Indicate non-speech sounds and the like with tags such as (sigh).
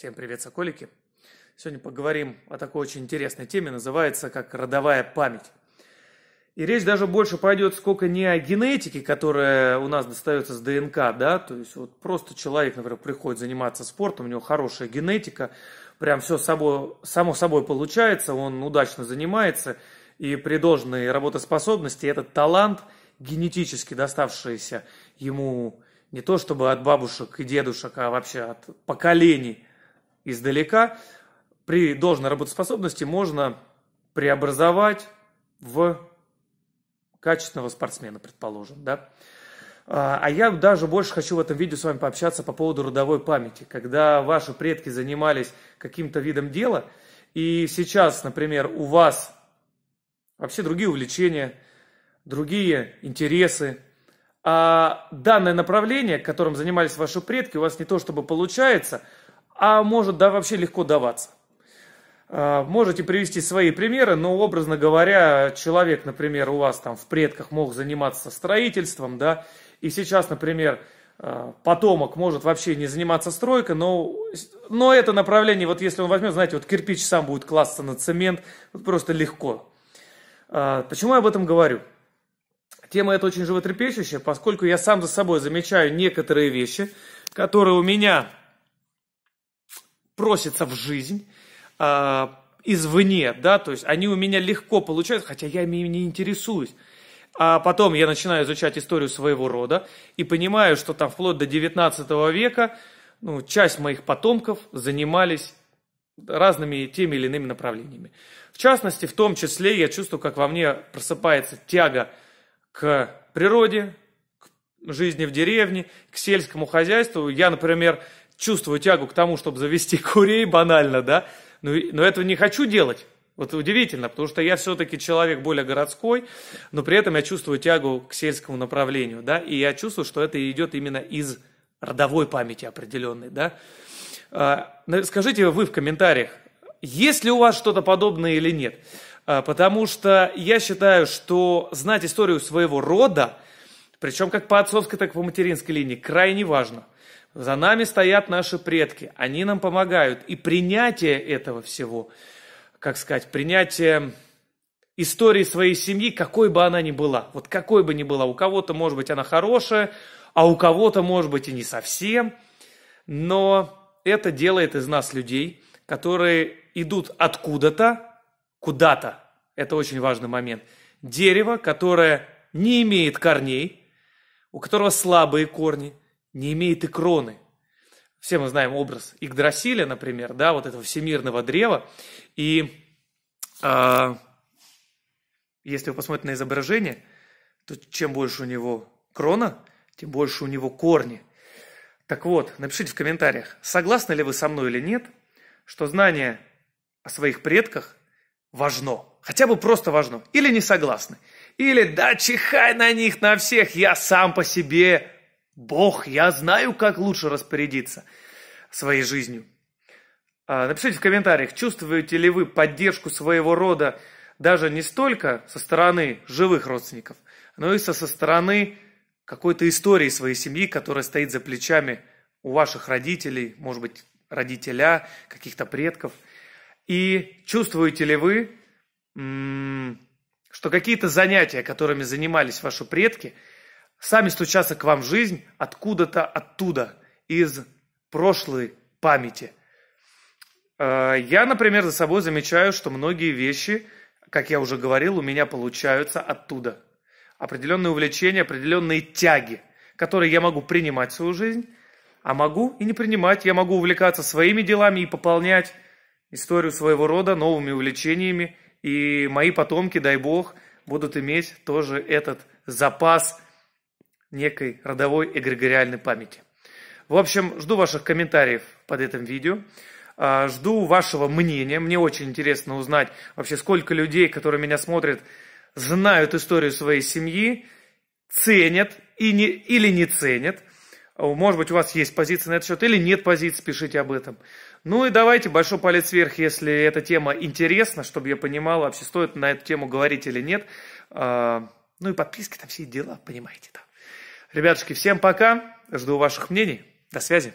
Всем привет, соколики! Сегодня поговорим о такой очень интересной теме, называется как родовая память. И речь даже больше пойдет сколько не о генетике, которая у нас достается с ДНК, да, то есть вот просто человек, например, приходит заниматься спортом, у него хорошая генетика, прям все собой, само собой получается, он удачно занимается, и при должной работоспособности этот талант, генетически доставшийся ему не то чтобы от бабушек и дедушек, а вообще от поколений – издалека, при должной работоспособности можно преобразовать в качественного спортсмена, предположим, да. А, а я даже больше хочу в этом видео с вами пообщаться по поводу родовой памяти. Когда ваши предки занимались каким-то видом дела, и сейчас, например, у вас вообще другие увлечения, другие интересы, а данное направление, которым занимались ваши предки, у вас не то чтобы получается, а может да, вообще легко даваться. А, можете привести свои примеры, но образно говоря, человек, например, у вас там в предках мог заниматься строительством, да, и сейчас, например, а, потомок может вообще не заниматься стройкой, но, но это направление, вот если он возьмет, знаете, вот кирпич сам будет класться на цемент, вот просто легко. А, почему я об этом говорю? Тема эта очень животрепещущая, поскольку я сам за собой замечаю некоторые вещи, которые у меня просятся в жизнь э, извне, да, то есть они у меня легко получаются, хотя я ими не интересуюсь. А потом я начинаю изучать историю своего рода и понимаю, что там вплоть до 19 века ну, часть моих потомков занимались разными теми или иными направлениями. В частности, в том числе я чувствую, как во мне просыпается тяга к природе, к жизни в деревне, к сельскому хозяйству. Я, например, чувствую тягу к тому, чтобы завести (laughs) курей банально, да, но, ну но этого не хочу делать. Вот удивительно, потому что я все-таки человек более городской, но при этом я чувствую тягу к сельскому направлению, да, и я чувствую, что это идет именно из родовой памяти определенной, да. А, скажите вы в комментариях, есть ли у вас что-то подобное или нет? А, потому что я считаю, что знать историю своего рода, причем как по отцовской, так и по материнской линии, крайне важно. За нами стоят наши предки, они нам помогают. И принятие этого всего, как сказать, принятие истории своей семьи, какой бы она ни была, вот какой бы ни была, у кого-то, может быть, она хорошая, а у кого-то, может быть, и не совсем, но это делает из нас людей, которые идут откуда-то, куда-то. Это очень важный момент. Дерево, которое не имеет корней, у которого слабые корни, не имеет и кроны. Все мы знаем образ Игдрасиля, например, да, вот этого всемирного древа. И э, если вы посмотрите на изображение, то чем больше у него крона, тем больше у него корни. Так вот, напишите в комментариях, согласны ли вы со мной или нет, что знание о своих предках важно. Хотя бы просто важно. Или не согласны. Или да чихай на них, на всех, я сам по себе Бог, я знаю, как лучше распорядиться своей жизнью. А, напишите в комментариях, чувствуете ли вы поддержку своего рода даже не столько со стороны живых родственников, но и со, стороны какой-то истории своей семьи, которая стоит за плечами у ваших родителей, может быть, родителя, каких-то предков. И чувствуете ли вы, что какие-то занятия, которыми занимались ваши предки – сами стучатся к вам в жизнь откуда-то оттуда, из прошлой памяти. Э, я, например, за собой замечаю, что многие вещи, как я уже говорил, у меня получаются оттуда. Определенные увлечения, определенные тяги, которые я могу принимать в свою жизнь, а могу и не принимать. Я могу увлекаться своими делами и пополнять историю своего рода новыми увлечениями. И мои потомки, дай бог, будут иметь тоже этот запас – некой родовой эгрегориальной памяти. В общем, жду ваших комментариев под этим видео. А, жду вашего мнения. Мне очень интересно узнать вообще, сколько людей, которые меня смотрят, знают историю своей семьи, ценят и не, или не ценят. А, может быть, у вас есть позиция на этот счет или нет позиции, пишите об этом. Ну и давайте большой палец вверх, если эта тема интересна, чтобы я понимал, вообще стоит на эту тему говорить или нет. А, ну и подписки, там все дела, понимаете, да. Ребятушки, всем пока. Жду ваших мнений. До связи.